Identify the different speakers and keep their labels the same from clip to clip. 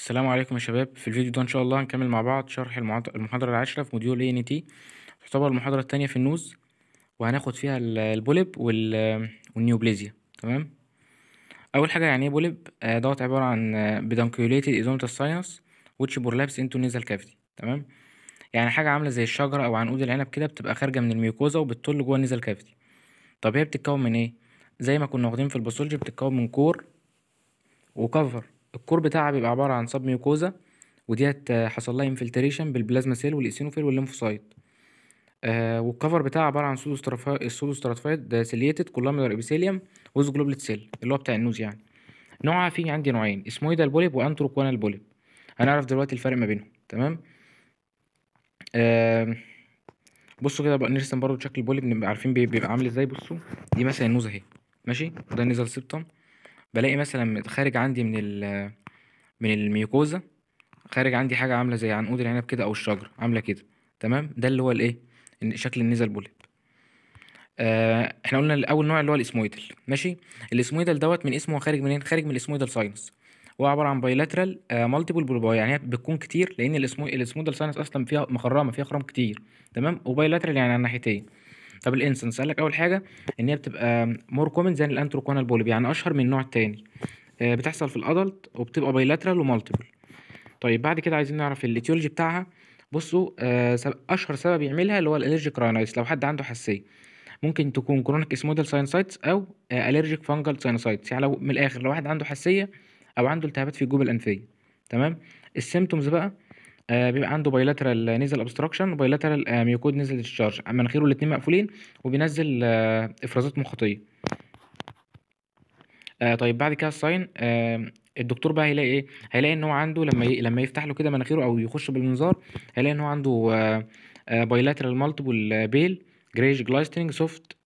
Speaker 1: السلام عليكم يا شباب في الفيديو ده ان شاء الله هنكمل مع بعض شرح المحاضره العاشره في موديول اي ان تي تعتبر المحاضره الثانيه في النوز وهناخد فيها البوليب والنيوبليزيا تمام اول حاجه يعني ايه بوليب آه، دوت عباره عن آه، بيدانكيوليتد ايزومت الساينس ويتش بورلابس انتو نزل كافيتي تمام يعني حاجه عامله زي الشجره او عنقود العنب كده بتبقى خارجه من الميوكوزا وبتطل جوه النيزال كافيتي طب هي بتتكون من ايه زي ما كنا واخدين في الباثولوجي بتتكون من كور وكفر الكور بتاعها بيبقى عبارة عن سب ميوكوزا وديت آه، حصل لها انفلتريشن بالبلازما سيل والإيسينوفيل والليمفوسايت آه والكفر بتاعها عبارة عن سودو ستراتفايد سيليتد كولاميدر ابيثيليوم وز جلوبلت سيل اللي هو بتاع النوز يعني نوعها في عندي نوعين اسمويدال بوليب وانتروكوانال بوليب هنعرف دلوقتي الفرق ما بينهم تمام آه بصوا كده بقى نرسم برضو شكل البوليب نبقى عارفين بيبقى عامل ازاي بصوا دي مثلا النوزة اهي ماشي ده نزل سبتم بلاقي مثلا خارج عندي من ال من الميوكوزا خارج عندي حاجة عاملة زي عنقود العنب كده أو الشجر عاملة كده تمام ده اللي هو الإيه شكل النزل بوليب آه، احنا قلنا أول نوع اللي هو الإسمويدل ماشي الإسمويدل دوت من اسمه خارج منين خارج من الإسمويدل ساينس هو عبارة عن بايلاترال مالتيبل بروباي يعني بتكون كتير لأن الإسمويدل ساينس أصلا فيها مخرمة فيها خرام كتير تمام وبايلاترال يعني على الناحيتين طب الانسنس قال لك اول حاجه ان هي بتبقى مور كومن زي الانتروكونال بوليب يعني اشهر من النوع تاني آه، بتحصل في الادلت وبتبقى بايلاترال ومالتيبل طيب بعد كده عايزين نعرف الاتيولوجي بتاعها بصوا آه، اشهر سبب يعملها اللي هو الالرجيك راينايتس لو حد عنده حساسيه ممكن تكون كرونيك اسمودال ساينسايتس او الرجيك فانجل ساينسايتس يعني لو من الاخر لو واحد عنده حساسيه او عنده التهابات في الجيوب الانفيه تمام السيمتومز بقى آه، بيبقى عنده بايلاترال نيزل ابستراكشن وبايلاترال ميوكود نيزل ديشارج مناخيره الاثنين مقفولين وبينزل آه، افرازات مخاطيه آه، طيب بعد كده الساين الدكتور بقى هيلاقي ايه هيلاقي ان هو عنده لما لما يفتح له كده مناخيره او يخش بالمنظار هيلاقي ان هو عنده بايلاترال مالتيبل بيل جريج جلايستينج سوفت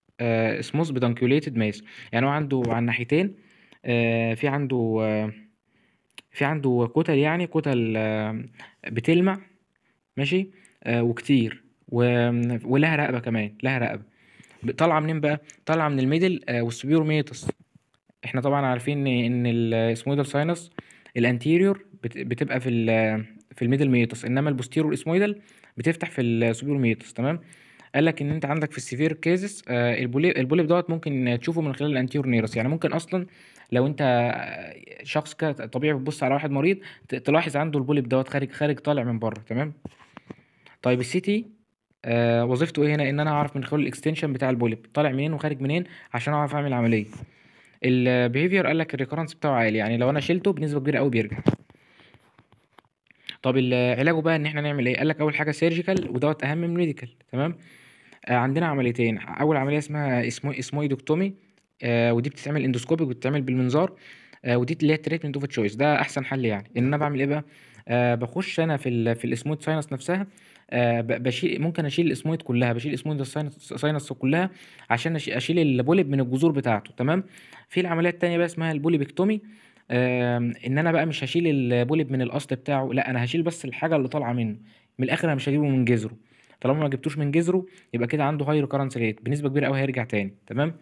Speaker 1: سموث بدانكيوليتد ماس يعني هو عنده على الناحيتين في عنده في عنده كتل يعني كتل بتلمع ماشي آه، وكتير ولها رقبه كمان لها رقبه طالعه منين بقى طالعه من الميدل آه والسبيور ميتس احنا طبعا عارفين ان الاسمويدال إيه ساينس الانتيريور بتبقى في في الميدل ميتس انما البوستيرور اسمويدل إيه بتفتح في السبيور ميتس تمام قال لك ان انت عندك في السيفير كيزس آه، البوليب البوليب دوت ممكن تشوفه من خلال الانتيور نيرس يعني ممكن اصلا لو انت شخص طبيعي بتبص على واحد مريض تلاحظ عنده البوليب دوت خارج خارج طالع من بره تمام طيب السيتي آه وظيفته ايه هنا ان انا اعرف من خلال الاكستنشن بتاع البوليب طالع منين وخارج منين عشان اعرف اعمل عمليه البيهيفير قال لك الريكورنس بتاعه عالي يعني لو انا شلته بنسبه كبيره قوي بيرجع طب علاجه بقى ان احنا نعمل ايه قال لك اول حاجه سيرجيكال ودوت اهم من ميديكال تمام آه، عندنا عمليتين اول عمليه اسمها اسمه اسمويدوكتومي آه، ودي بتتعمل اندوسكوبيك وبتتعمل بالمنظار آه، ودي اللي هي التريتمنت اوف تشويس ده احسن حل يعني ان انا بعمل ايه بقى آه بخش انا في الـ في الاسموت ساينس نفسها آه بشيل ممكن اشيل الاسمويد كلها بشيل اسمويد الساينس كلها عشان اشيل البوليب من الجذور بتاعته تمام في العمليه الثانيه بقى اسمها البوليبكتومي آه ان انا بقى مش هشيل البوليب من الاصل بتاعه لا انا هشيل بس الحاجه اللي طالعه منه من الاخر انا مش هجيبه من جذره طالما ما جبتوش من جذره يبقى كده عنده هاي ريكرنس ريت بنسبه كبيره قوي هيرجع تاني تمام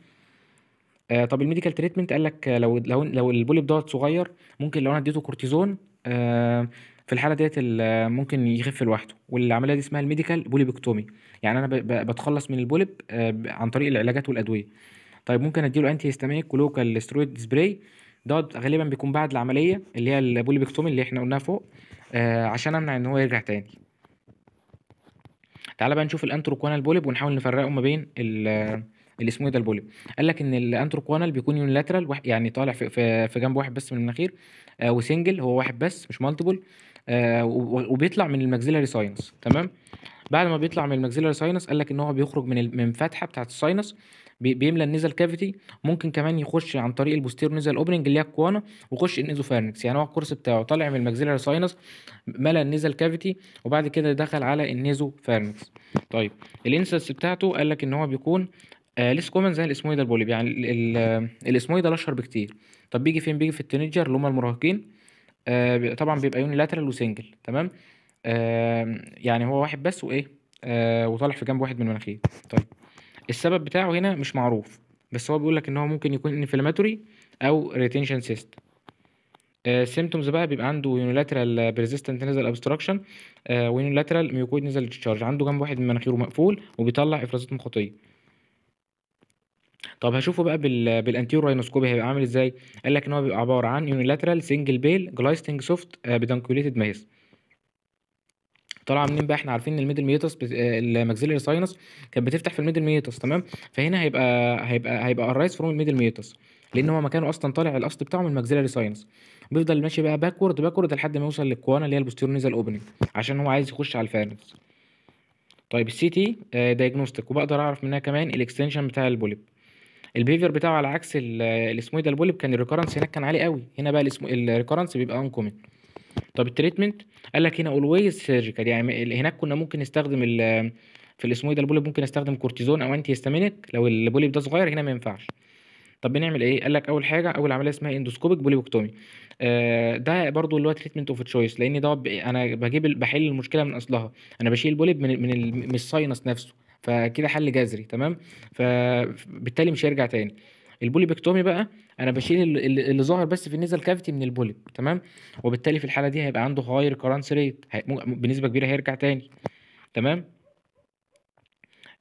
Speaker 1: آه طب الميديكال تريتمنت قال لك آه، لو لو لو البوليب دوت صغير ممكن لو انا اديته كورتيزون آه في الحاله ديت آه، ممكن يخف لوحده والعمليه دي اسمها الميديكال بوليبكتومي يعني انا بتخلص من البوليب آه، عن طريق العلاجات والادويه طيب ممكن اديله انتي هيستامينيك ولوكال سترويد سبراي دوت غالبا بيكون بعد العمليه اللي هي البوليبكتومي اللي احنا قلناها فوق عشان امنع ان هو يرجع تاني تعال بقى نشوف الانتروكوانال بوليب ونحاول نفرقه ما بين اللي اسمه إيه ده البوليب قال لك ان الانتروكوانال بيكون يونيلاترال يعني طالع في, في, في جنب واحد بس من المناخير آه وسنجل هو واحد بس مش مالتيبل آه وبيطلع من الماكسيلاري ساينس تمام بعد ما بيطلع من الماكسيلاري ساينس قال لك ان هو بيخرج من من فتحه بتاعه الساينس بيملى النيزل كافيتي ممكن كمان يخش عن طريق البوستير نزل اوبننج اللي هي الكوانا ويخش النيزوفارنكس يعني هو الكورس بتاعه طالع من الماكسيلاري ساينس ملى النيزل كافيتي وبعد كده دخل على النيزوفارنكس طيب الانسس بتاعته قال لك ان هو بيكون آه ليس كومن زي الاسمويد إيه البوليب يعني آه، الاسمويدة إيه الاشهر بكتير طب بيجي فين بيجي في التينيجر اللي هم المراهقين آه طبعا بيبقى يوني لاترال وسنجل تمام آه يعني هو واحد بس وايه آه وطالع في جنب واحد من المناخير طيب السبب بتاعه هنا مش معروف بس هو بيقول لك ان هو ممكن يكون انفلاماتوري او ريتينشن سيست سيمتومز بقى بيبقى عنده يونيلاترال بريزيستنت نزل ابستراكشن ويونيلاترال ميوكويد نزل تشارج عنده جنب واحد من مناخيره مقفول وبيطلع افرازات مخاطيه طب هشوفه بقى بال... بالانتيور راينوسكوبي هيبقى عامل ازاي قال لك ان هو بيبقى عباره عن يونيلاترال سنجل بيل جلايستنج سوفت بدنكوليتد مايس طالعه منين بقى احنا عارفين ان الميدل ميتس بت... آه، الماكسيلري ساينس كانت بتفتح في الميدل ميتس تمام فهنا هيبقى هيبقى هيبقى الرايز فروم الميدل ميتس لان هو مكانه اصلا طالع الاصل بتاعه من الماكسيلري ساينس بيفضل ماشي بقى باكورد باكورد لحد ما يوصل للكوانا اللي هي البوستيرونيزال نيزال اوبننج عشان هو عايز يخش على الفارنس طيب السي تي دايجنوستيك وبقدر اعرف منها كمان الاكستنشن بتاع البوليب البيفير بتاعه على عكس اللي اسمه إيه ده البولب كان الريكورنس هناك كان عالي قوي هنا بقى الريكورنس بيبقى انكومن طب التريتمنت قال لك هنا اولويز سيرجيكال يعني هناك كنا ممكن نستخدم في الاسمويد إيه البولب ممكن استخدم كورتيزون او انتي هيستامينك لو البولب ده صغير هنا ما ينفعش طب بنعمل ايه قال لك اول حاجه اول عمليه اسمها اندوسكوبيك بوليبكتومي آه ده برضو اللي هو تريتمنت اوف تشويس لان ده انا بجيب بحل المشكله من اصلها انا بشيل البوليب من, من الساينس نفسه فكده حل جذري تمام فبالتالي مش هيرجع تاني البوليبكتومي بقى انا بشيل اللي ظاهر بس في النزل كافيتي من البوليب تمام وبالتالي في الحاله دي هيبقى عنده هاي ريكورنس ريت بنسبه كبيره هيرجع تاني تمام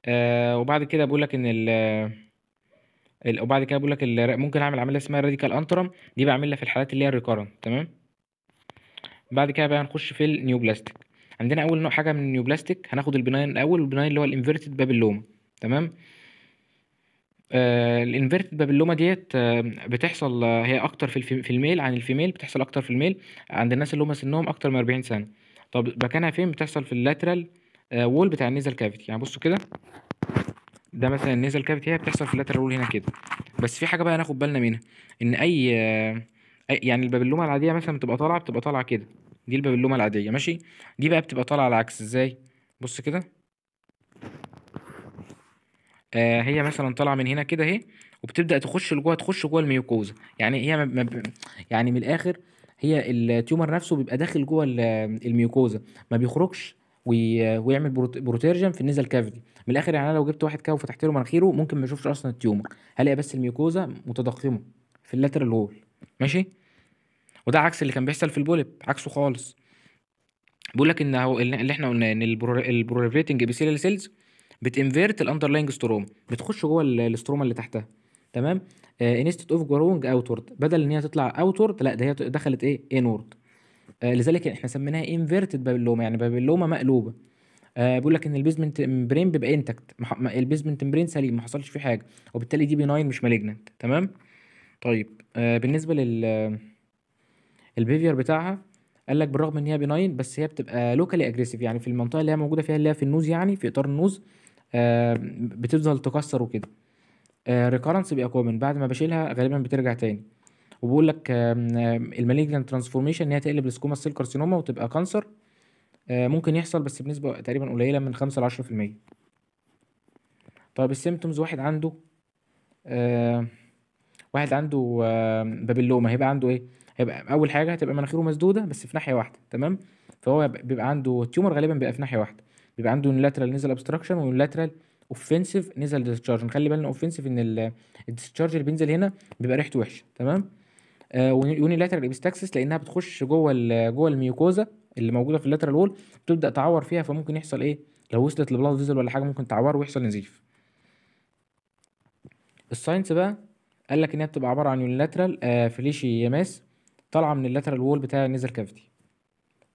Speaker 1: آه وبعد كده بقول لك ان ال وبعد كده بقول لك ممكن اعمل عمليه اسمها راديكال انترم دي بعملها في الحالات اللي هي الريكارنت تمام بعد كده بقى هنخش في النيوبلاستيك عندنا اول نوع حاجه من النيوبلاستيك هناخد البناين الاول والبناين اللي هو الانفيرتد بابلوما تمام آه الانفيرتد بابلوما ديت آه بتحصل آه هي اكتر في, في الميل عن الفيميل بتحصل اكتر في الميل عند الناس اللي هم سنهم اكتر من 40 سنه طب مكانها فين بتحصل في اللاترال آه، وول بتاع النيزل كافيتي يعني بصوا كده ده مثلا النيزل كافيتي هي بتحصل في اللاترال وول هنا كده بس في حاجه بقى هناخد بالنا منها ان اي آه، يعني البابلومه العاديه مثلا بتبقى طالعه بتبقى طالعه كده دي الباب اللومه العاديه ماشي دي بقى بتبقى طالعه العكس ازاي بص كده آه هي مثلا طالعه من هنا كده اهي وبتبدا تخش لجوه تخش جوه الميوكوزا يعني هي ب... يعني من الاخر هي التيومر نفسه بيبقى داخل جوه الميوكوزا ما بيخرجش وي... ويعمل بروتيرجن في النزل كافيتي من الاخر يعني انا لو جبت واحد كده وفتحت له مناخيره ممكن ما يشوفش اصلا التيومر هلاقي بس الميوكوزا متضخمه في اللاترال هول ماشي وده عكس اللي كان بيحصل في البوليب عكسه خالص بيقول لك ان هو اللي احنا قلنا ان البروليفريتنج بيسيل سيلز بتنفيرت الاندرلاينج ستروم بتخش جوه الاستروما اللي تحتها تمام انستد اوف جروينج اوتورد بدل ان هي تطلع اوتورد لا ده هي دخلت ايه انورد آه لذلك احنا سميناها انفيرتد بابلوما يعني بابلوما مقلوبه آه بيقول لك ان البيزمنت امبرين بيبقى انتكت البيزمنت امبرين سليم ما حصلش فيه حاجه وبالتالي دي بناين مش مالجنت تمام طيب آه بالنسبه لل آه، البيفير بتاعها قال لك بالرغم ان هي بناين بس هي بتبقى لوكالي اجريسيف يعني في المنطقه اللي هي موجوده فيها اللي هي في النوز يعني في اطار النوز آه، بتفضل تكسر وكده ريكارنس آه، بيبقى كومن بعد ما بشيلها غالبا بترجع تاني وبقول لك آه المالجنت ترانسفورميشن ان هي تقلب السكوما سيل كارسينوما وتبقى كانسر آه، ممكن يحصل بس بنسبه تقريبا قليله من 5 ل 10% طيب السيمتومز واحد عنده واحد عنده بابلوما هيبقى عنده ايه هيبقى اول حاجه هتبقى مناخيره مسدوده بس في ناحيه واحده تمام فهو بيبقى عنده تيومر غالبا بيبقى في ناحيه واحده بيبقى عنده يونيلاترال نيزل ابستراكشن ويونيلاترال اوفنسيف نيزل ديسشارج نخلي بالنا اوفنسيف ان الديسشارج اللي بينزل هنا بيبقى ريحته وحشه تمام ويوني ويونيلاترال ابيستاكسس لانها بتخش جوه جوه الميوكوزا اللي موجوده في اللاترال وول بتبدا تعور فيها فممكن يحصل ايه لو وصلت لبلاد فيزل ولا حاجه ممكن تعور ويحصل نزيف الساينس بقى قال لك ان هي بتبقى عباره عن يوني لاترال فليشي ماس طالعه من اللاترال وول بتاع النيزل كافيتي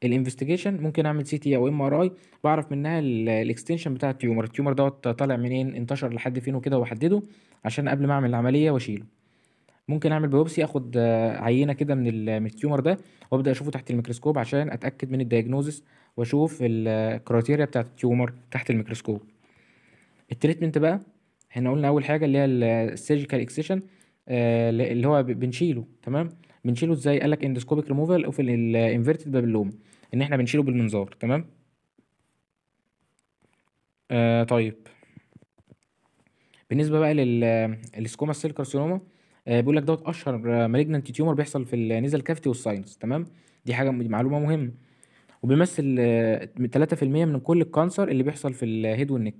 Speaker 1: الانفستيجيشن ممكن اعمل سي تي او ام ار اي بعرف منها الاكستنشن بتاع التيومر التيومر دوت طالع منين انتشر لحد فين وكده واحدده عشان قبل ما اعمل العمليه واشيله ممكن اعمل بيوبسي اخد عينه كده من التيومر ده وابدا اشوفه تحت الميكروسكوب عشان اتاكد من الدايجنوزس واشوف الكرايتيريا بتاعه التيومر تحت الميكروسكوب التريتمنت بقى احنا قلنا اول حاجه اللي هي السيرجيكال اكسيشن آه، اللي هو بنشيله تمام بنشيله ازاي قال لك اندوسكوبيك ريموفال اوف الانفيرتد بابلوم ان احنا بنشيله بالمنظار تمام آه طيب بالنسبه بقى للسكوما سيل كارسينوما آه بيقول لك دوت اشهر مالجنانت تيومر بيحصل في النيزل كافيتي والساينس تمام دي حاجه معلومه مهمه وبيمثل آه 3% من كل الكانسر اللي بيحصل في الهيد والنك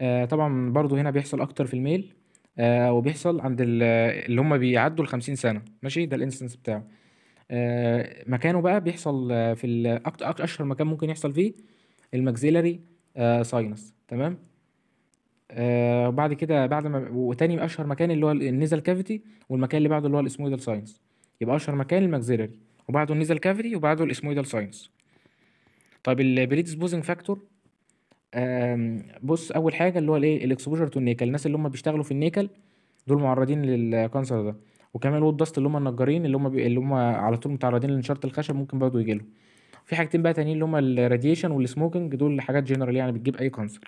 Speaker 1: آه طبعا برضو هنا بيحصل اكتر في الميل آه وبيحصل عند اللي هم بيعدوا ال 50 سنه ماشي ده الانستنس بتاعه آه مكانه بقى بيحصل آه، في اكتر اشهر مكان ممكن يحصل فيه الماكسيلاري آه ساينس تمام آه وبعد كده بعد ما وتاني اشهر مكان اللي هو النيزل كافيتي والمكان اللي بعده اللي هو الاسمويدال ساينس يبقى اشهر مكان الماكسيلاري وبعده النيزل كافيتي وبعده الاسمويدال ساينس طيب البريدسبوزنج فاكتور بص اول حاجه اللي هو الايه الاكسبوجر تو النيكل الناس اللي هم بيشتغلوا في النيكل دول معرضين للكانسر ده وكمان الود داست اللي هم النجارين اللي هم بي... اللي هم على طول متعرضين لنشاره الخشب ممكن برضه يجي لهم في حاجتين بقى تانيين اللي هم الراديشن والسموكنج دول حاجات جنرال يعني بتجيب اي كانسر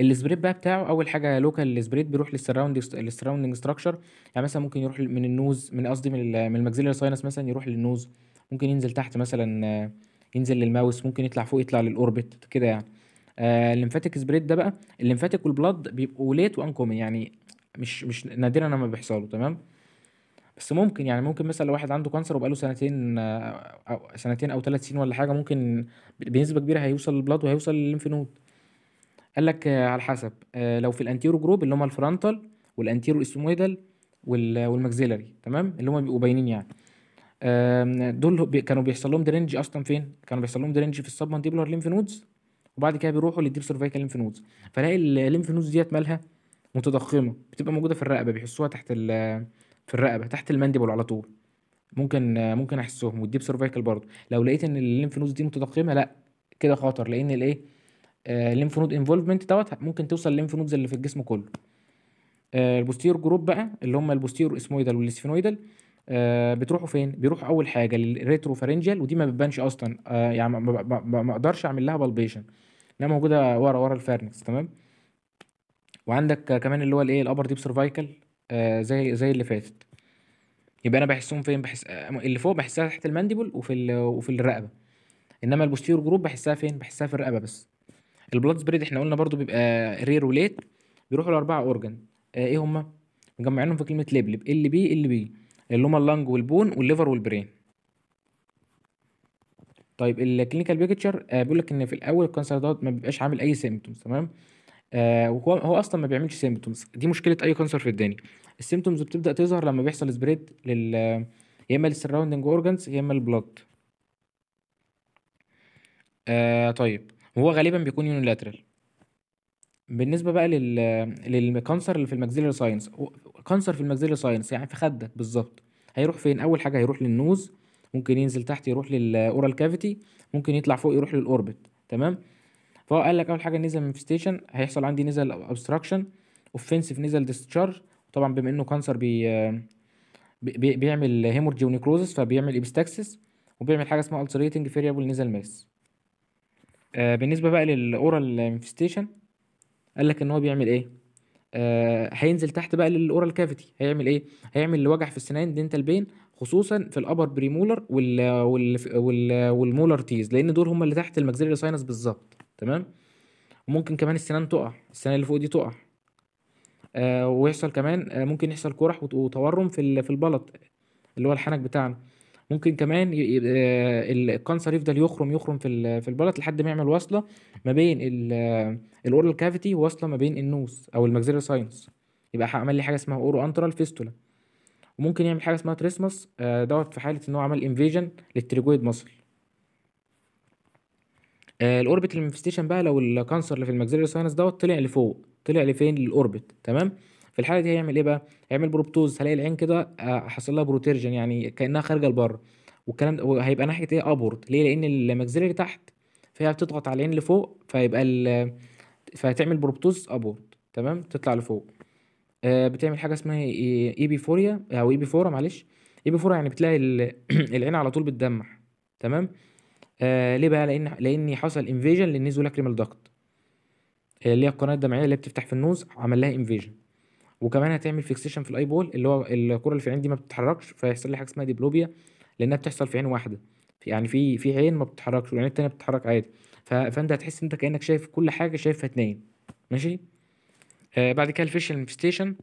Speaker 1: السبريد بقى بتاعه اول حاجه لوكال السبريد بيروح للسراوندنج للسراوندنج ستراكشر يعني مثلا ممكن يروح من النوز من قصدي من المجزيلا ساينس مثلا يروح للنوز ممكن ينزل تحت مثلا ينزل للماوس ممكن يطلع فوق يطلع للاوربت كده يعني آه الليمفاتيك سبريد ده بقى الليمفاتيك والبلاد بيبقوا ليت وانكومن يعني مش مش نادرا لما بيحصلوا تمام بس ممكن يعني ممكن مثلا لو واحد عنده كانسر وبقاله سنتين آه، او سنتين او ثلاث سنين ولا حاجه ممكن بنسبه كبيره هيوصل للبلاد وهيوصل للليمف نود قال لك آه، على حسب آه، لو في الانتيرو جروب اللي هم الفرنتال والانتيرو اسمويدال والماكسيلري تمام اللي هم بيبقوا باينين يعني دول بي كانوا بيحصل لهم درينج اصلا فين كانوا بيحصل لهم درينج في السب مانديبولار ليمف نودز وبعد كده بيروحوا للديب سيرفيكال ليمف نودز فلاقي الليمف نودز ديت مالها متضخمه بتبقى موجوده في الرقبه بيحسوها تحت في الرقبه تحت المانديبل على طول ممكن ممكن احسهم والديب سيرفيكال برضه لو لقيت ان الليمف نودز دي متضخمه لا كده خطر لان الايه آه، الليمف نود انفولفمنت دوت ممكن توصل الليمف نودز اللي في الجسم كله آه، البوستير جروب بقى اللي هم البوستير اسمويدال والاسفينويدال آه، بتروحوا فين؟ بيروحوا اول حاجه للريتروفارنجال ودي ما بتبانش اصلا آه، يعني ما اقدرش اعمل لها بالبيشن انها موجوده ورا ورا الفارنكس تمام؟ وعندك كمان اللي هو الايه الابر ديب سيرفايكال زي زي اللي فاتت يبقى انا بحسهم فين؟ بحس آه، اللي فوق بحسها تحت المانديبل وفي وفي الرقبه انما البوستير جروب بحسها فين؟ بحسها في الرقبه بس البلاد سبريد احنا قلنا برضو بيبقى رير وليت بيروحوا لاربعه اورجن ايه هما؟ مجمعينهم في كلمه لبلب ال بي ال بي اللي هما اللنج والبون والليفر والبرين طيب الكلينيكال آه، بيكتشر بيقول لك ان في الاول الكانسر دوت ما بيبقاش عامل اي سيمبتومز تمام آه هو اصلا ما بيعملش سيمبتومز دي مشكله اي كانسر في الدنيا السيمبتومز بتبدا تظهر لما بيحصل سبريد لل يا اما للسراوندنج اورجانز يا اما البلاد آه طيب وهو غالبا بيكون يونيلاترال بالنسبه بقى لل للكانسر اللي في الماكسيلري ساينس كانسر في الماكسيلو ساينس يعني في خدك بالظبط هيروح فين اول حاجه هيروح للنوز ممكن ينزل تحت يروح للاورال كافيتي ممكن يطلع فوق يروح للاوربت تمام فهو قال لك اول حاجه نزل مانفستيشن هيحصل عندي نزل ابستراكشن اوفنسيف نزل ديستشارج طبعا بما انه كانسر بي, بي بيعمل هيمورجي ونيكروزس فبيعمل ابستاكسس وبيعمل حاجه اسمها التريتنج فيريبل نزل ماس آه بالنسبه بقى للاورال انفستيشن قال لك ان هو بيعمل ايه آه، هينزل تحت بقى للاورال كافيتي هيعمل ايه هيعمل وجع في السنان دينتال بين خصوصا في الابر بريمولر وال وال وال والمولر تيز لان دول هم اللي تحت الماكسيلري ساينس بالظبط تمام وممكن كمان السنان تقع السنان اللي فوق دي تقع آه ويحصل كمان آه ممكن يحصل قرح وتورم في في البلط اللي هو الحنك بتاعنا ممكن كمان آه، الكانسر يفضل يخرم يخرم في في البلط لحد ما يعمل وصله ما بين آه، الاورال كافيتي ووصله ما بين النوز او المجزره ساينس يبقى عمل لي حاجه اسمها اورو انترال فيستولا وممكن يعمل حاجه اسمها تريسمس آه، دوت في حاله ان هو عمل انفيجن للتريجويد ماسل الاوربت مانفستيشن بقى لو الكانسر اللي في المجزره ساينس دوت طلع لفوق طلع لفين للاوربت تمام في الحاله دي هيعمل ايه بقى هيعمل بروبتوز هلاقي العين كده آه، حصل لها بروتيرجن يعني كانها خارجه لبره والكلام ده هيبقى ناحيه ايه ابورد ليه لان اللي تحت فهي بتضغط على العين لفوق فيبقى ال... فهتعمل بروبتوز ابورد تمام تطلع لفوق آه بتعمل حاجه اسمها اي بي فوريا او اي بي فورا معلش اي بي فورا يعني بتلاقي ال... العين على طول بتدمح تمام آه ليه بقى لان لان حصل انفيجن للنيزولاكريمال داكت آه، اللي هي القناه الدمعيه اللي بتفتح في النوز عمل لها انفيجن وكمان هتعمل فيكسيشن في الاي بول اللي هو الكره اللي في العين دي ما بتتحركش فيحصل لي حاجه اسمها ديبلوبيا لانها بتحصل في عين واحده يعني في في عين ما بتتحركش والعين التانيه بتتحرك عادي فانت هتحس انت كانك شايف كل حاجه شايفها اتنين ماشي آه بعد كده الفيشل انفستيشن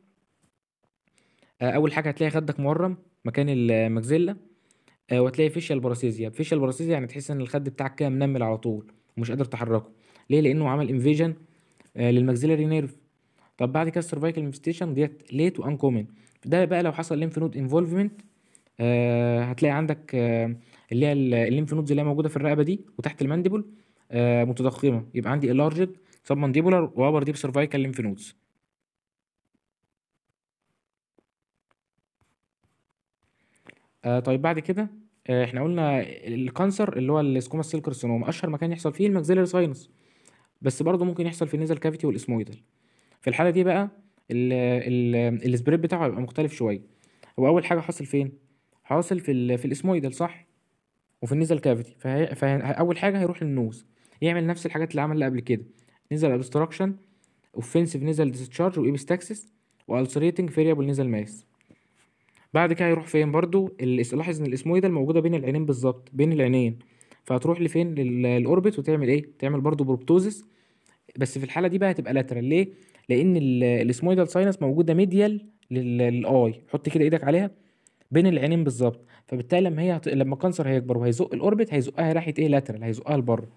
Speaker 1: آه اول حاجه هتلاقي خدك مورم مكان المجزله آه وهتلاقي فيشل باراسيزيا فيشل باراسيزيا يعني تحس ان الخد بتاعك كده منمل على طول ومش قادر تحركه ليه لانه عمل انفيجن آه للمجزيلاري نيرف طب بعد كده السرفايكال ميستيشن ديت ليت وان كومن ده بقى لو حصل لينف نود انفولفمنت هتلاقي عندك آه اللي هي الليمف نودز اللي هي موجوده في الرقبه دي وتحت المانديبول آه متضخمه يبقى عندي الارجد سب مانديبولر وابر ديب سرفايكال لينف نودز آه طيب بعد كده آه احنا قلنا الكانسر اللي هو السكوما سيلكر كارسينوما اشهر مكان يحصل فيه الماكسيلري ساينس بس برضه ممكن يحصل في النيزل كافيتي والاسمويدال في الحاله دي بقى السبريد بتاعه هيبقى مختلف شويه هو اول حاجه حاصل فين حاصل في ال في الاسمويدل صح وفي النيزل كافيتي فاول حاجه هيروح للنوز يعمل نفس الحاجات اللي عملها قبل كده نزل ابستراكشن اوفنسيف نزل ديستشارج وابستاكسس والسريتنج فيريبل نزل ماس بعد كده هيروح فين برضو لاحظ ان الاسمويدل موجوده بين العينين بالظبط بين العينين فهتروح لفين للاوربت وتعمل ايه تعمل برضو بروبتوزس بس في الحاله دي بقى هتبقى لاترال ليه لان الاسمويدال إيه ساينس موجوده ميديال للاي حط كده ايدك عليها بين العينين بالظبط فبالتالي لما هي هت... لما الكانسر هيكبر وهيزق الاوربت هيزقها ناحيه ايه لاترال هيزقها لبره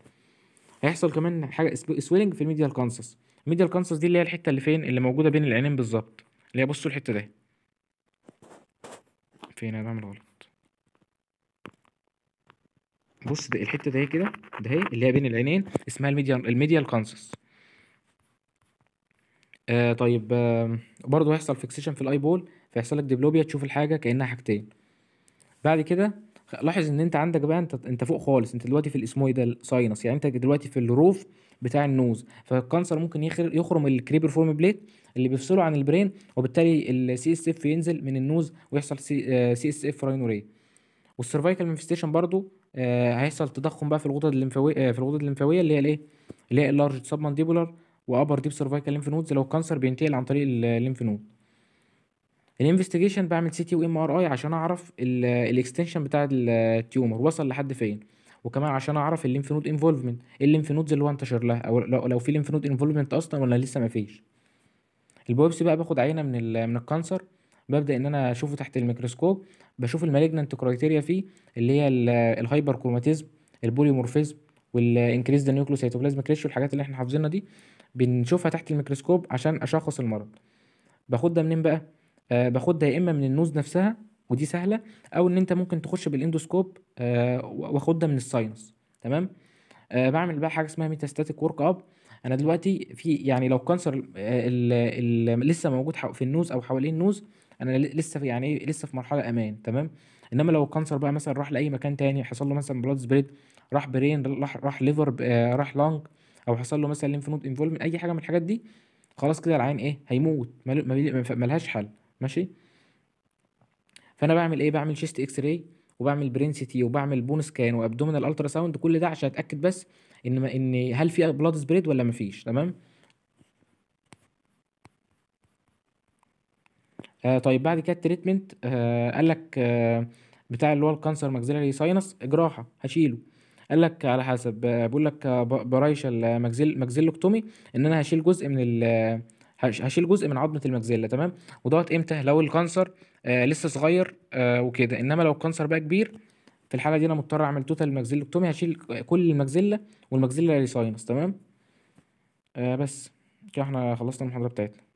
Speaker 1: هيحصل كمان حاجه سويلنج في الميديال كانسس الميديال كانسس دي اللي هي الحته اللي فين اللي موجوده بين العينين بالظبط اللي هي بصوا الحته دي فين انا بعمل غلط بص ده الحته دي كده ده هي اللي هي بين العينين اسمها الميديال الميديال كانسس آه طيب آه برضه هيحصل فيكسيشن في الاي بول فيحصل لك ديبلوبيا تشوف الحاجه كانها حاجتين بعد كده لاحظ ان انت عندك بقى انت انت فوق خالص انت دلوقتي في الاسمويدال إيه ساينس يعني انت دلوقتي في الروف بتاع النوز فالكانسر ممكن يخرم الكريبر فورم بليت اللي بيفصله عن البرين وبالتالي السي اس اف ينزل من النوز ويحصل سي اس اف راينوري والسرفايكال مانفستيشن برضو آه، هيحصل تضخم بقى في الغدد الليمفاويه آه، في الغدد الليمفاويه اللي هي الايه اللي هي اللارج سب مانديبولار وابر ديب سيرفايكال ليمف نودز لو الكانسر بينتقل عن طريق الليمف نود الانفستيجيشن بعمل سي تي وام ار اي عشان اعرف الاكستنشن بتاع التيومر وصل لحد فين وكمان عشان اعرف الليمف نود انفولفمنت ايه الليمف نودز اللي هو انتشر لها او لو في ليمف نود انفولفمنت اصلا ولا لسه ما فيش البويبسي بقى باخد عينه من من الكانسر ببدا ان انا اشوفه تحت الميكروسكوب بشوف المالجنانت كرايتيريا فيه اللي هي الهايبر كروماتيزم البوليمورفيزم والانكريز ذا نيوكليو ريشيو الحاجات اللي احنا حافظينها دي بنشوفها تحت الميكروسكوب عشان اشخص المرض باخد ده منين بقى آه باخد ده يا اما من النوز نفسها ودي سهله او ان انت ممكن تخش بالاندوسكوب آه واخد ده من الساينس تمام آه بعمل بقى حاجه اسمها ميتاستاتيك ورك اب انا دلوقتي في يعني لو كانسر آه، لسه موجود في النوز او حوالين النوز انا لسه في يعني ايه لسه في مرحله امان تمام انما لو الكانسر بقى مثلا راح لاي مكان تاني حصل له مثلا بلاد سبريد راح برين راح راح ليفر آه، راح لانج او حصل له مثلا لينف نود انفولمنت اي حاجه من الحاجات دي خلاص كده العين ايه هيموت ملهاش حل ماشي فانا بعمل ايه بعمل شيست اكس راي وبعمل برين سيتي وبعمل بون سكان وابدومينال الترا ساوند كل ده عشان اتاكد بس ان ان هل في بلاد سبريد ولا مفيش تمام آه طيب بعد كده التريتمنت آه قال لك آه بتاع اللي هو الكانسر ماكسيلاري ساينس جراحه هشيله قال لك على حسب بيقول لك برايش المجزل مجزلوكتومي ان انا هشيل جزء من ال هشيل جزء من عظمه المجزله تمام ودوت امتى لو الكانسر آه لسه صغير آه وكده انما لو الكانسر بقى كبير في الحاله دي انا مضطر اعمل توتال ماكسيلوكتومي هشيل كل المجزله والمجزله ريساينس تمام آه بس كده احنا خلصنا المحاضره بتاعتنا